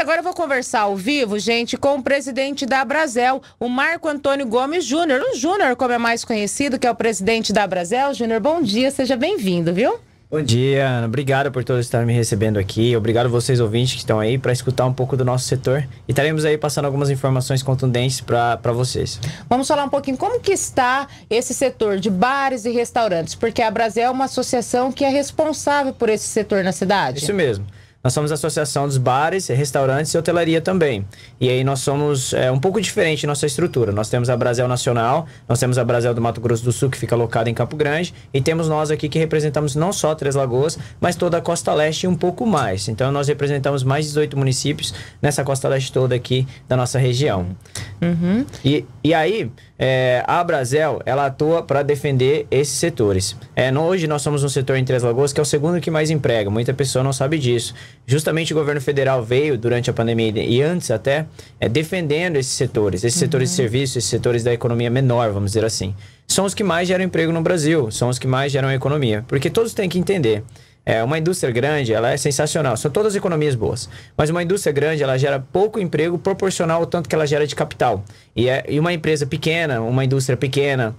agora eu vou conversar ao vivo, gente, com o presidente da Brasel, o Marco Antônio Gomes Júnior. O Júnior, como é mais conhecido, que é o presidente da Brasel. Júnior, bom dia, seja bem-vindo, viu? Bom dia, Ana. Obrigado por todos estarem me recebendo aqui. Obrigado vocês ouvintes que estão aí para escutar um pouco do nosso setor. E estaremos aí passando algumas informações contundentes para vocês. Vamos falar um pouquinho como que está esse setor de bares e restaurantes, porque a Brasil é uma associação que é responsável por esse setor na cidade. Isso mesmo. Nós somos a Associação dos Bares, Restaurantes e Hotelaria também. E aí nós somos é, um pouco diferente nossa estrutura. Nós temos a Brasil Nacional, nós temos a Brasil do Mato Grosso do Sul, que fica locada em Campo Grande, e temos nós aqui que representamos não só Três Lagoas, mas toda a Costa Leste e um pouco mais. Então nós representamos mais de 18 municípios nessa Costa Leste toda aqui da nossa região. Uhum. E, e aí é, a Brasel ela atua para defender esses setores. É, no, hoje nós somos um setor em Três Lagoas que é o segundo que mais emprega. Muita pessoa não sabe disso. Justamente o governo federal veio durante a pandemia e antes até é, defendendo esses setores, esses uhum. setores de uhum. serviço, esses setores da economia menor, vamos dizer assim. São os que mais geram emprego no Brasil, são os que mais geram economia, porque todos têm que entender. É, uma indústria grande, ela é sensacional. São todas economias boas. Mas uma indústria grande, ela gera pouco emprego proporcional ao tanto que ela gera de capital. E, é, e uma empresa pequena, uma indústria pequena,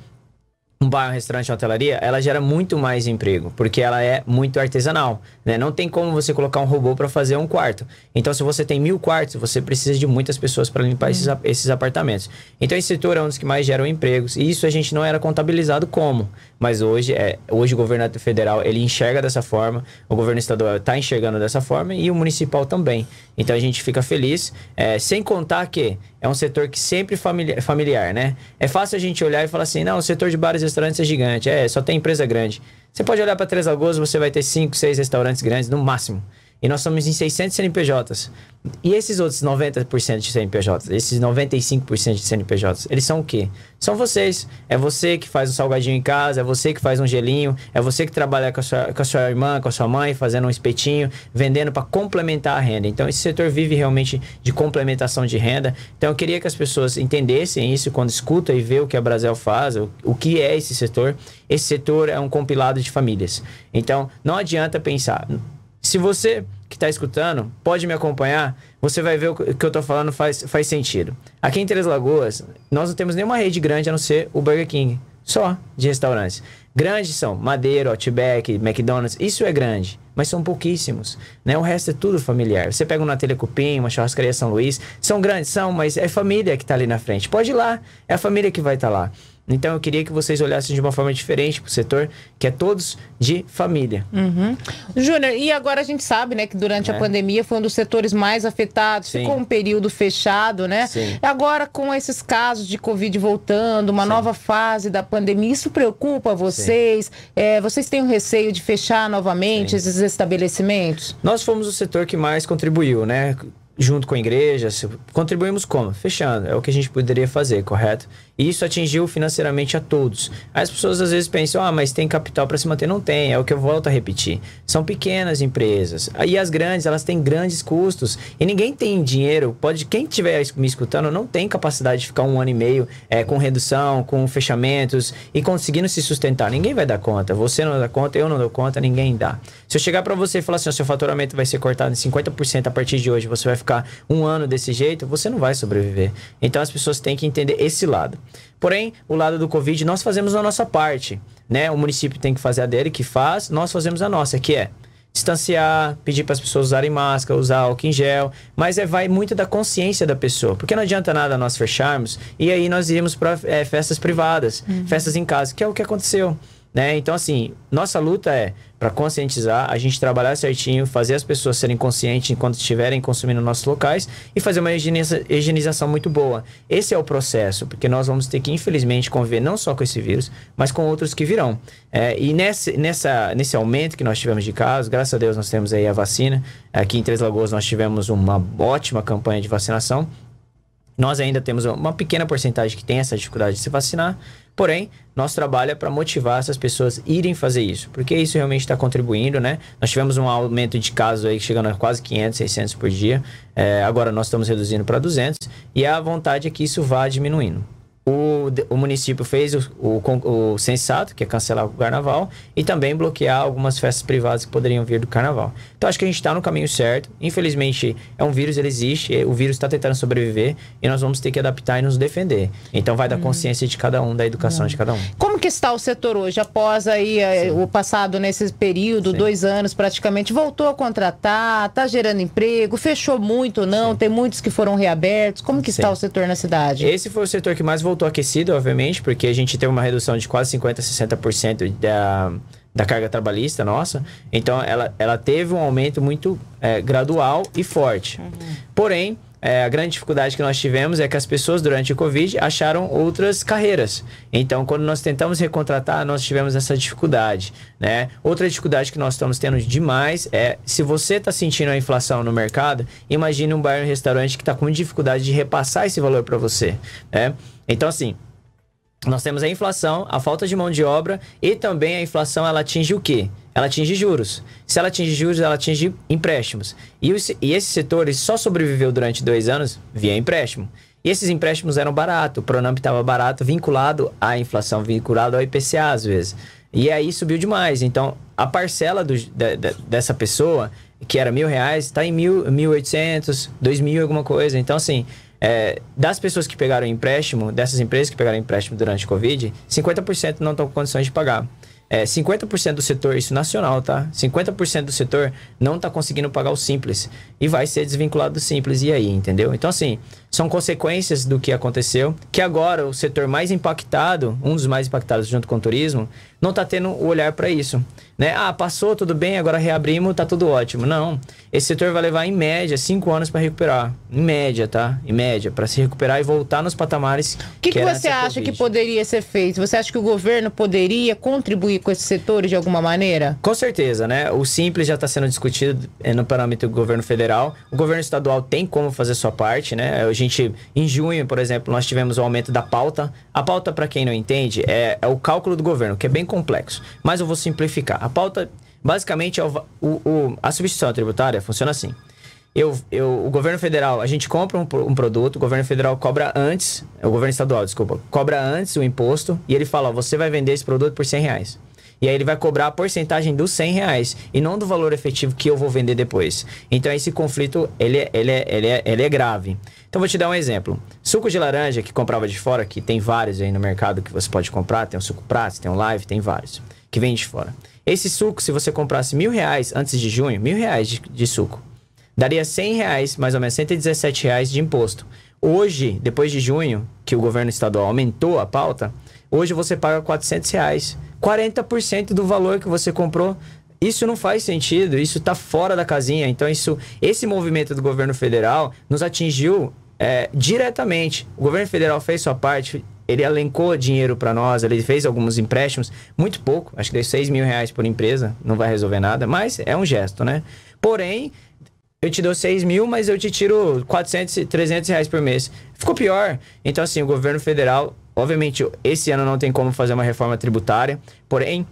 um bar, um restaurante, uma hotelaria, ela gera muito mais emprego, porque ela é muito artesanal, né? Não tem como você colocar um robô para fazer um quarto. Então, se você tem mil quartos, você precisa de muitas pessoas para limpar uhum. esses, esses apartamentos. Então, esse setor é um dos que mais geram empregos. E isso a gente não era contabilizado como, mas hoje é, hoje o governo federal ele enxerga dessa forma, o governo estadual está enxergando dessa forma e o municipal também. Então, a gente fica feliz, é, sem contar que é um setor que sempre familiar, familiar, né? É fácil a gente olhar e falar assim, não, o setor de bares e é restaurantes é gigante, é, só tem empresa grande. Você pode olhar para Três Lagoas, você vai ter cinco, seis restaurantes grandes no máximo. E nós somos em 600 CNPJs. E esses outros 90% de CNPJs, esses 95% de CNPJs, eles são o quê? São vocês. É você que faz um salgadinho em casa, é você que faz um gelinho, é você que trabalha com a sua, com a sua irmã, com a sua mãe, fazendo um espetinho, vendendo para complementar a renda. Então, esse setor vive realmente de complementação de renda. Então, eu queria que as pessoas entendessem isso quando escutam e vê o que a Brasil faz, o, o que é esse setor. Esse setor é um compilado de famílias. Então, não adianta pensar se você que está escutando pode me acompanhar, você vai ver o que eu estou falando faz, faz sentido. Aqui em Três Lagoas, nós não temos nenhuma rede grande a não ser o Burger King. Só de restaurantes. Grandes são Madeira, Outback, McDonald's, isso é grande, mas são pouquíssimos, né? O resto é tudo familiar. Você pega um Natelha uma churrascaria São Luís, são grandes, são, mas é família que está ali na frente. Pode ir lá, é a família que vai estar tá lá. Então eu queria que vocês olhassem de uma forma diferente para o setor, que é todos de família. Uhum. Júnior, e agora a gente sabe, né, que durante é. a pandemia foi um dos setores mais afetados, Sim. ficou um período fechado, né? Sim. Agora com esses casos de Covid voltando, uma Sim. nova fase da pandemia, isso preocupa vocês? É, vocês têm um receio de fechar novamente esses estabelecimentos? Nós fomos o setor que mais contribuiu, né? Junto com a igreja, contribuímos como? Fechando, é o que a gente poderia fazer, correto? E isso atingiu financeiramente a todos. As pessoas às vezes pensam, ah, mas tem capital para se manter. Não tem, é o que eu volto a repetir. São pequenas empresas. E as grandes, elas têm grandes custos. E ninguém tem dinheiro, pode, quem estiver me escutando, não tem capacidade de ficar um ano e meio é, com redução, com fechamentos e conseguindo se sustentar. Ninguém vai dar conta. Você não dá conta, eu não dou conta, ninguém dá. Se eu chegar para você e falar assim, o seu faturamento vai ser cortado em 50% a partir de hoje, você vai ficar um ano desse jeito, você não vai sobreviver. Então as pessoas têm que entender esse lado. Porém, o lado do Covid, nós fazemos a nossa parte, né? O município tem que fazer a dele, que faz, nós fazemos a nossa, que é distanciar, pedir para as pessoas usarem máscara, usar álcool em gel, mas é vai muito da consciência da pessoa, porque não adianta nada nós fecharmos e aí nós iremos para é, eh, festas privadas, uhum. festas em casa, que é o que aconteceu. Né? Então, assim, nossa luta é para conscientizar, a gente trabalhar certinho, fazer as pessoas serem conscientes enquanto estiverem consumindo nossos locais e fazer uma higienização muito boa. Esse é o processo, porque nós vamos ter que, infelizmente, conviver não só com esse vírus, mas com outros que virão. É, e nesse, nessa, nesse aumento que nós tivemos de casos, graças a Deus nós temos aí a vacina. Aqui em Três Lagoas nós tivemos uma ótima campanha de vacinação. Nós ainda temos uma pequena porcentagem que tem essa dificuldade de se vacinar, Porém, nosso trabalho é para motivar essas pessoas irem fazer isso, porque isso realmente está contribuindo, né? Nós tivemos um aumento de casos aí chegando a quase 500, 600 por dia. É, agora nós estamos reduzindo para 200 e é a vontade é que isso vá diminuindo o, o município fez o, o, o, sensato, que é cancelar o carnaval, e também bloquear algumas festas privadas que poderiam vir do carnaval. Então acho que a gente está no caminho certo. Infelizmente, é um vírus, ele existe, o vírus está tentando sobreviver e nós vamos ter que adaptar e nos defender. Então vai da hum. consciência de cada um, da educação hum. de cada um. Como que está o setor hoje? Após aí eh, Sim. o passado nesse período, Sim. dois anos praticamente, voltou a contratar, está gerando emprego, fechou muito não? Sim. Tem muitos que foram reabertos. Como que está o setor na cidade? Esse foi o setor que mais voltou estou aquecido, obviamente, porque a gente teve uma redução de quase 50%, 60% da, da carga trabalhista nossa. Então, ela, ela teve um aumento muito é, gradual e forte. Uhum. Porém, é, a grande dificuldade que nós tivemos é que as pessoas durante o Covid acharam outras carreiras. Então, quando nós tentamos recontratar, nós tivemos essa dificuldade, né? Outra dificuldade que nós estamos tendo demais é se você está sentindo a inflação no mercado, imagine um bar e um restaurante que está com dificuldade de repassar esse valor para você, né? Então, assim, nós temos a inflação, a falta de mão de obra e também a inflação ela atinge o quê? Ela atinge juros. Se ela atinge juros, ela atinge empréstimos. E, os, e esses setores só sobreviveu durante dois anos via empréstimo. E esses empréstimos eram baratos, o Pronamp estava barato, vinculado à inflação, vinculado ao IPCA às vezes. E aí subiu demais. Então, a parcela do, de, de, dessa pessoa, que era mil reais, está em mil, mil oitocentos, dois mil alguma coisa. Então, assim, é, das pessoas que pegaram empréstimo, dessas empresas que pegaram empréstimo durante o Covid, 50% não estão com condições de pagar. É, 50% do setor, isso nacional, tá? 50% do setor não está conseguindo pagar o simples. E vai ser desvinculado do simples. E aí, entendeu? Então, assim, são consequências do que aconteceu, que agora o setor mais impactado, um dos mais impactados junto com o turismo, não está tendo o olhar para isso. Né? Ah, passou, tudo bem, agora reabrimos, tá tudo ótimo. Não. Esse setor vai levar, em média, cinco anos para recuperar. Em média, tá? Em média, para se recuperar e voltar nos patamares. O que, que, que você acha COVID. que poderia ser feito? Você acha que o governo poderia contribuir com esses setores de alguma maneira? Com certeza, né? O simples já está sendo discutido é, no parâmetro do governo federal. O governo estadual tem como fazer sua parte, né? gente, em junho, por exemplo, nós tivemos o aumento da pauta. A pauta, para quem não entende, é, é, o cálculo do governo, que é bem complexo. Mas eu vou simplificar. A pauta, basicamente, é o, o, o, a substituição tributária funciona assim. Eu, eu, o governo federal, a gente compra um, um, produto, o governo federal cobra antes, o governo estadual, desculpa, cobra antes o imposto e ele fala, você vai vender esse produto por 100 reais. E aí ele vai cobrar a porcentagem dos 100 reais e não do valor efetivo que eu vou vender depois. Então esse conflito, ele, é, ele, é, ele, é, ele é grave. Então vou te dar um exemplo. Suco de laranja que comprava de fora, que tem vários aí no mercado que você pode comprar. Tem o suco prata, tem o live, tem vários. Que vem de fora. Esse suco, se você comprasse mil reais antes de junho, mil reais de, de suco, daria 100 reais, mais ou menos 117 reais de imposto. Hoje, depois de junho, que o governo estadual aumentou a pauta, hoje você paga 400 reais 40% do valor que você comprou. Isso não faz sentido, isso está fora da casinha. Então, isso, esse movimento do governo federal nos atingiu é, diretamente. O governo federal fez sua parte, ele alencou dinheiro para nós, ele fez alguns empréstimos, muito pouco, acho que deu 6 mil reais por empresa, não vai resolver nada, mas é um gesto, né? Porém, eu te dou 6 mil, mas eu te tiro 400, 300 reais por mês. Ficou pior. Então, assim, o governo federal, obviamente, esse ano não tem como fazer uma reforma tributária, porém,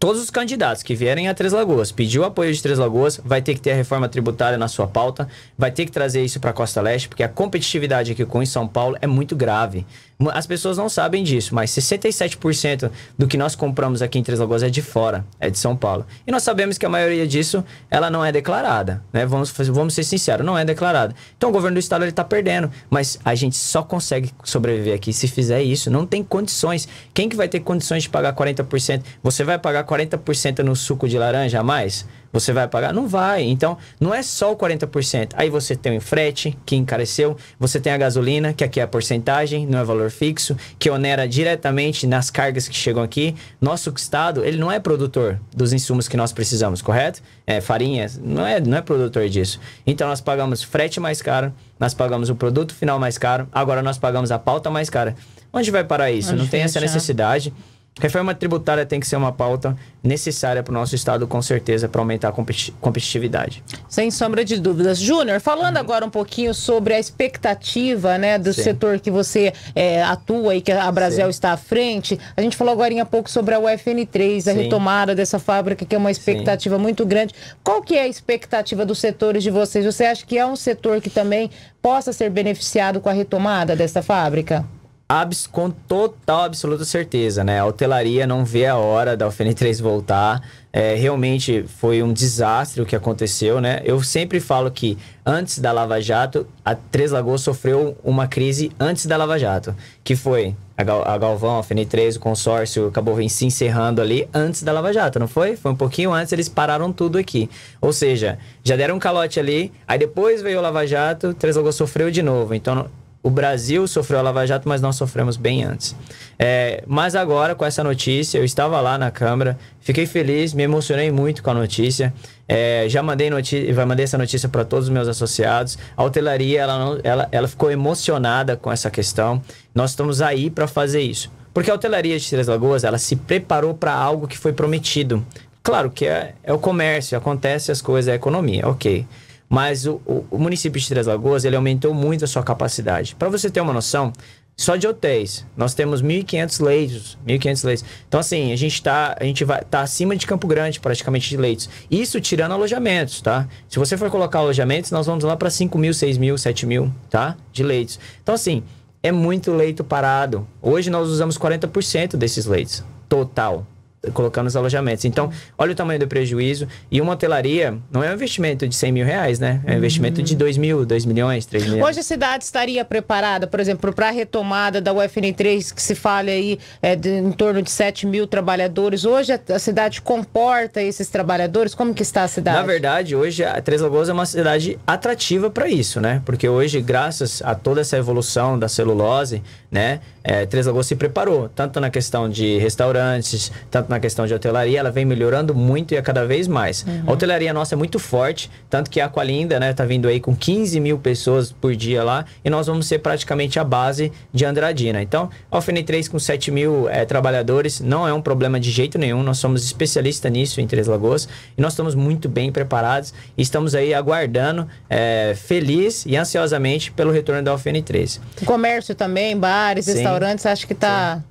todos os candidatos que vierem a Três Lagoas, pedir o apoio de Três Lagoas, vai ter que ter a reforma tributária na sua pauta, vai ter que trazer isso para a Costa Leste, porque a competitividade aqui com em São Paulo é muito grave. As pessoas não sabem disso, mas 67% do que nós compramos aqui em Três Lagoas é de fora, é de São Paulo. E nós sabemos que a maioria disso, ela não é declarada, né? Vamos, vamos ser sinceros, não é declarada. Então o governo do estado ele tá perdendo, mas a gente só consegue sobreviver aqui se fizer isso. Não tem condições. Quem que vai ter condições de pagar 40%? Você vai pagar 40% no suco de laranja a mais? Você vai pagar? Não vai. Então, não é só o 40%. Aí você tem o frete, que encareceu, você tem a gasolina, que aqui é a porcentagem, não é valor fixo, que onera diretamente nas cargas que chegam aqui. Nosso estado, ele não é produtor dos insumos que nós precisamos, correto? É, farinha, não é, não é produtor disso. Então, nós pagamos frete mais caro, nós pagamos o produto final mais caro, agora nós pagamos a pauta mais cara. Onde vai parar isso? Onde não tem essa necessidade. Reforma tributária tem que ser uma pauta necessária para o nosso Estado, com certeza, para aumentar a competi competitividade. Sem sombra de dúvidas. Júnior, falando agora um pouquinho sobre a expectativa né, do Sim. setor que você é, atua e que a Brasil Sim. está à frente, a gente falou agora há pouco sobre a UFN3, Sim. a retomada dessa fábrica, que é uma expectativa muito grande. Qual que é a expectativa dos setores de vocês? Você acha que é um setor que também possa ser beneficiado com a retomada dessa fábrica? abs com total, absoluta certeza, né? A hotelaria não vê a hora da UFN3 voltar. É, realmente foi um desastre o que aconteceu, né? Eu sempre falo que antes da Lava Jato, a Três Lagoas sofreu uma crise antes da Lava Jato, que foi a, Gal a Galvão, a FN3, o consórcio acabou se encerrando ali antes da Lava Jato, não foi? Foi um pouquinho antes, eles pararam tudo aqui. Ou seja, já deram um calote ali, aí depois veio o Lava Jato, Três Lagoas sofreu de novo. Então o Brasil sofreu a Lava Jato, mas nós sofremos bem antes. É, mas agora, com essa notícia, eu estava lá na Câmara, fiquei feliz, me emocionei muito com a notícia. É, já mandei, notícia, mandei essa notícia para todos os meus associados. A hotelaria ela, não, ela, ela ficou emocionada com essa questão. Nós estamos aí para fazer isso. Porque a hotelaria de Três Lagoas ela se preparou para algo que foi prometido. Claro que é, é o comércio, acontece as coisas, é a economia, ok. Mas o, o, o município de Três Lagoas, ele aumentou muito a sua capacidade. Para você ter uma noção, só de hotéis, nós temos 1.500 leitos, 1.500 leitos. Então assim, a gente tá, a gente vai tá acima de Campo Grande praticamente de leitos. Isso tirando alojamentos, tá? Se você for colocar alojamentos, nós vamos lá para 5.000, mil, 7.000, mil, mil, tá? De leitos. Então assim, é muito leito parado. Hoje nós usamos 40% desses leitos total, colocando os alojamentos. Então, olha o tamanho do prejuízo. E uma hotelaria não é um investimento de 100 mil reais, né? É um investimento uhum. de 2 mil, 2 milhões, 3 milhões. Hoje a cidade estaria preparada, por exemplo, para a retomada da UFN3, que se fala aí é, de, em torno de 7 mil trabalhadores. Hoje a, a, cidade comporta esses trabalhadores? Como que está a cidade? Na verdade, hoje a Três Lagoas é uma cidade atrativa para isso, né? Porque hoje, graças a toda essa evolução da celulose, né? é, Três Lagoas se preparou, tanto na questão de restaurantes, tanto na questão de hotelaria, ela vem melhorando muito e é cada vez mais. Uhum. A hotelaria nossa é muito forte, tanto que a Aqualinda, né, tá vindo aí com 15 mil pessoas por dia lá, e nós vamos ser praticamente a base de Andradina. Então, a UFN3 com 7 mil é, trabalhadores não é um problema de jeito nenhum, nós somos especialistas nisso em Três Lagoas, e nós estamos muito bem preparados, e estamos aí aguardando, é, feliz e ansiosamente, pelo retorno da UFN3. comércio também, bares, restaurantes restaurantes, acho que está.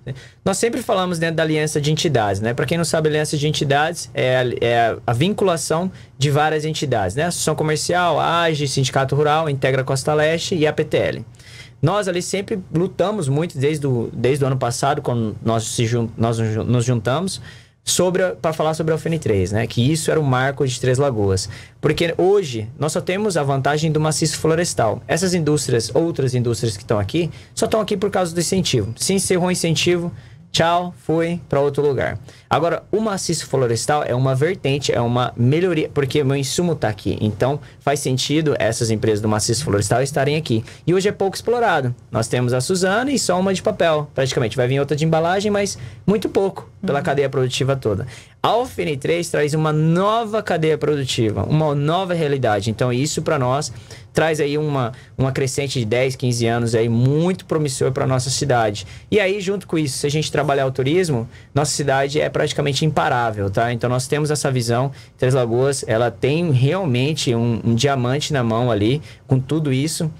Nós sempre falamos dentro da aliança de entidades, né? Para quem não sabe, aliança de entidades é a, é a vinculação de várias entidades, né? Associação Comercial, AGE, Sindicato Rural, Integra Costa Leste e a PTL. Nós ali sempre lutamos muito desde o, desde o ano passado, quando nós, se, nós nos juntamos sobre para falar sobre a UFN3, né? Que isso era o marco de Três Lagoas. Porque hoje nós só temos a vantagem do maciço florestal. Essas indústrias, outras indústrias que estão aqui, só estão aqui por causa do incentivo. Se encerrou o incentivo, tchau, foi para outro lugar. Agora, o maciço florestal é uma vertente, é uma melhoria, porque meu insumo está aqui. Então, faz sentido essas empresas do maciço florestal estarem aqui. E hoje é pouco explorado. Nós temos a Suzana e só uma de papel, praticamente. Vai vir outra de embalagem, mas muito pouco pela uhum. cadeia produtiva toda. A Alfine 3 traz uma nova cadeia produtiva, uma nova realidade. Então, isso para nós traz aí uma, uma crescente de 10, 15 anos aí muito promissor para nossa cidade. E aí, junto com isso, se a gente trabalhar o turismo, nossa cidade é praticamente imparável, tá? Então nós temos essa visão. Três Lagoas, ela tem realmente um, um diamante na mão ali, com tudo isso.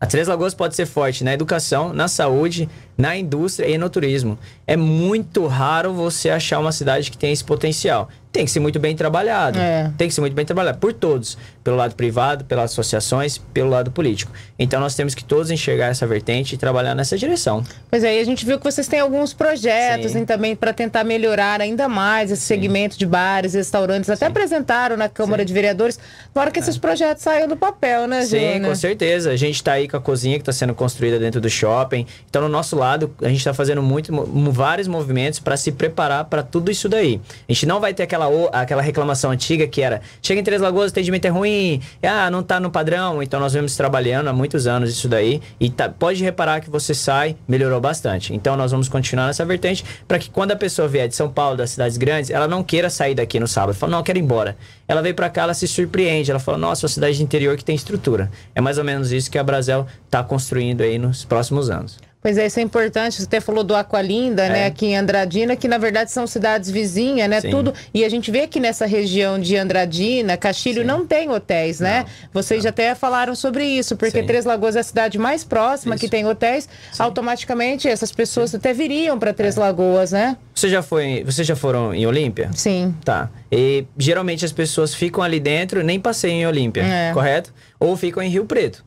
A Três Lagoas pode ser forte na educação, na saúde, na indústria e no turismo. É muito raro você achar uma cidade que tem esse potencial tem que ser muito bem trabalhado. É. Tem que ser muito bem trabalhado por todos, pelo lado privado, pelas associações, pelo lado político. Então nós temos que todos enxergar essa vertente e trabalhar nessa direção. Pois aí é, a gente viu que vocês têm alguns projetos assim, também para tentar melhorar ainda mais esse Sim. segmento de bares, restaurantes. Até Sim. apresentaram na Câmara de Vereadores. agora que é. esses projetos saiam do papel, né, gente? Sim, né? com certeza. A gente está aí com a cozinha que está sendo construída dentro do shopping. Então, no nosso lado, a gente está fazendo muito, vários movimentos para se preparar para tudo isso daí. A gente não vai ter aquela aquela reclamação antiga que era: chega em Três Lagoas, o atendimento é ruim, ah, não tá no padrão. Então nós vemos trabalhando há muitos anos isso daí. E tá, pode reparar que você sai, melhorou bastante. Então nós vamos continuar nessa vertente para que quando a pessoa vier de São Paulo, das cidades grandes, ela não queira sair daqui no sábado. Fala, não, eu quero ir embora. Ela veio para cá, ela se surpreende. Ela fala, nossa, uma cidade de interior que tem estrutura. É mais ou menos isso que a Brasel está construindo aí nos próximos anos. Pois é, isso é importante. Você até falou do Aqualinda, né, é. né, aqui em Andradina, que na verdade são cidades vizinhas, né, Sim. tudo. E a gente vê que nessa região de Andradina, Castilho Sim. não tem hotéis, né? Não. Vocês não. até falaram sobre isso, porque Sim. Três Lagoas é a cidade mais próxima isso. que tem hotéis. Automaticamente essas pessoas até viriam para Três é. Lagoas, né? Você já foi, vocês já foram em Olímpia? Sim. Tá. E geralmente as pessoas ficam ali dentro, nem passeiam em Olímpia, é. correto? Ou ficam em Rio Preto.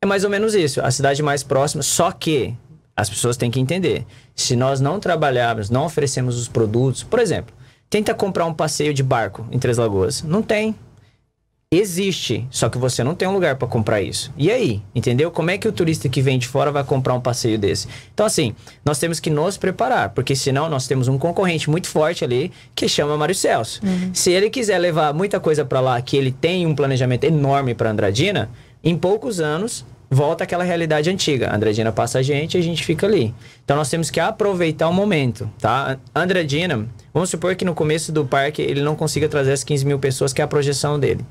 É mais ou menos isso, a cidade mais próxima, só que as pessoas têm que entender. Se nós não trabalharmos, não oferecemos os produtos, por exemplo, tenta comprar um passeio de barco em Três Lagoas. Não tem. Existe, só que você não tem um lugar para comprar isso. E aí, entendeu? Como é que o turista que vem de fora vai comprar um passeio desse? Então, assim, nós temos que nos preparar, porque senão nós temos um concorrente muito forte ali que chama Mário Celso. Uhum. Se ele quiser levar muita coisa para lá, que ele tem um planejamento enorme para Andradina, em poucos anos volta àquela realidade antiga. A Andradina passa a gente e a gente fica ali. Então nós temos que aproveitar o momento, tá? Andradina, vamos supor que no começo do parque ele não consiga trazer as 15 mil pessoas, que é a projeção dele.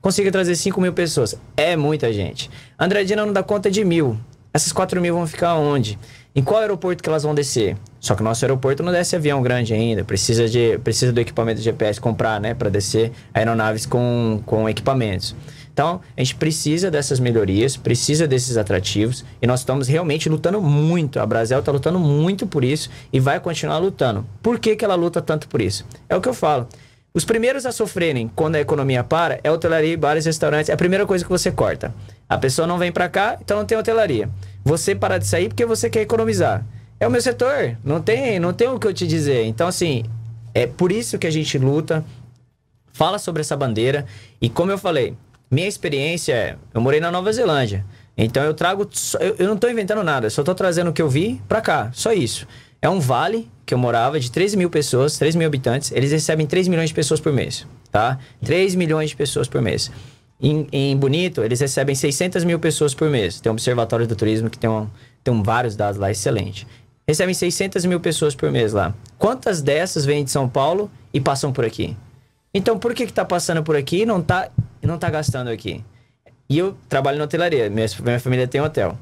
Consiga trazer 5 mil pessoas. É muita gente. Andradina não dá conta de mil. Essas 4 mil vão ficar onde? Em qual aeroporto que elas vão descer? Só que o nosso aeroporto não desce avião grande ainda, precisa, de, precisa do equipamento de GPS comprar, né, para descer aeronaves com, com equipamentos. Então, a gente precisa dessas melhorias, precisa desses atrativos e nós estamos realmente lutando muito. A Brasel está lutando muito por isso e vai continuar lutando. Por que, que ela luta tanto por isso? É o que eu falo. Os primeiros a sofrerem quando a economia para é hotelaria, bares, restaurantes. É a primeira coisa que você corta. A pessoa não vem para cá, então não tem hotelaria. Você para de sair porque você quer economizar. É o meu setor, não tem, não tem o que eu te dizer. Então assim, é por isso que a gente luta. Fala sobre essa bandeira e como eu falei, minha experiência é, eu morei na Nova Zelândia. Então eu trago, eu, eu não tô inventando nada, só tô trazendo o que eu vi para cá, só isso. É um vale que eu morava, de 13 mil pessoas, 3 mil habitantes, eles recebem 3 milhões de pessoas por mês, tá? 3 milhões de pessoas por mês. Em, em Bonito, eles recebem 600 mil pessoas por mês. Tem um observatório do turismo que tem, um, tem vários dados lá, excelente. Recebem 600 mil pessoas por mês lá. Quantas dessas vêm de São Paulo e passam por aqui? Então, por que que tá passando por aqui e não tá, não tá gastando aqui? E eu trabalho na hotelaria, minha, minha família tem hotel.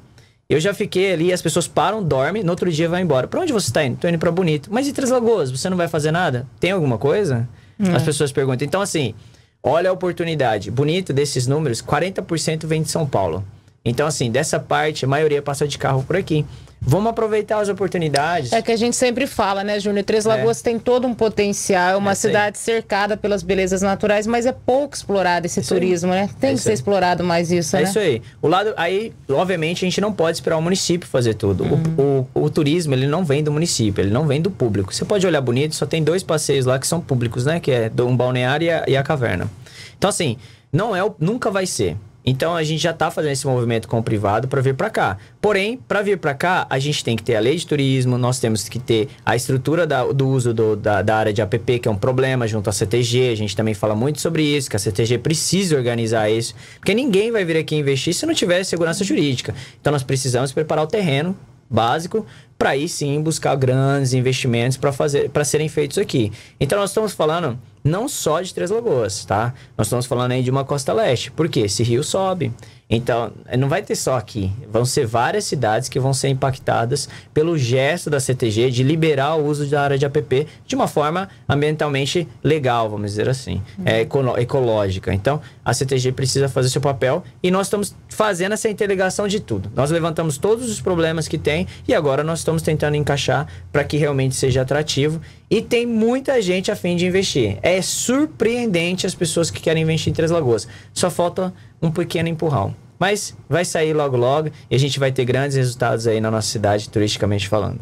Eu já fiquei ali, as pessoas param, dormem, no outro dia vai embora. Pra onde você tá indo? Tô indo pra Bonito. Mas e Três Lagoas? Você não vai fazer nada? Tem alguma coisa? Hum. As pessoas perguntam. Então, assim, olha a oportunidade. Bonito desses números, 40% vem de São Paulo. Então, assim, dessa parte, a maioria passa de carro por aqui. Vamos aproveitar as oportunidades. É que a gente sempre fala, né, Júnior? Três é. Lagoas é. tem todo um potencial, é uma é cidade aí. cercada pelas belezas naturais, mas é pouco explorado esse é isso turismo, aí. né? Tem é que ser aí. explorado mais isso, é né? isso aí. O lado aí, obviamente, a gente não pode esperar o município fazer tudo. Uhum. O, o, o, turismo ele não vem do município, ele não vem do público. Você pode olhar bonito, só tem dois passeios lá que são públicos, né? Que é um balneário e a, e a caverna. Então assim, não é, nunca vai ser então a gente já está fazendo esse movimento com o privado para vir para cá. Porém, para vir para cá, a gente tem que ter a lei de turismo, nós temos que ter a estrutura da, do uso do, da, da, área de APP, que é um problema, junto à CTG. A gente também fala muito sobre isso, que a CTG precisa organizar isso, porque ninguém vai vir aqui investir se não tiver segurança jurídica. Então nós precisamos preparar o terreno básico para aí sim buscar grandes investimentos para fazer para serem feitos aqui. Então nós estamos falando não só de Três Lagoas, tá? Nós estamos falando aí de uma costa leste. Por quê? Esse rio sobe, então, não vai ter só aqui. Vão ser várias cidades que vão ser impactadas pelo gesto da CTG de liberar o uso da área de APP de uma forma ambientalmente legal, vamos dizer assim, é uhum. é, ecológica. Então, a CTG precisa fazer seu papel e nós estamos fazendo essa interligação de tudo. Nós levantamos todos os problemas que tem e agora nós estamos tentando encaixar para que realmente seja atrativo. E tem muita gente a fim de investir. É surpreendente as pessoas que querem investir em Três Lagoas. Só falta um pequeno empurrão. Mas vai sair logo logo e a gente vai ter grandes resultados aí na nossa cidade, turisticamente falando.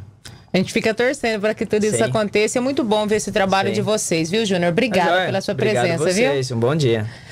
A gente fica torcendo para que tudo Sim. isso aconteça. É muito bom ver esse trabalho Sim. de vocês, viu, Júnior? Obrigada pela sua Obrigado presença, vocês. viu? Um bom dia.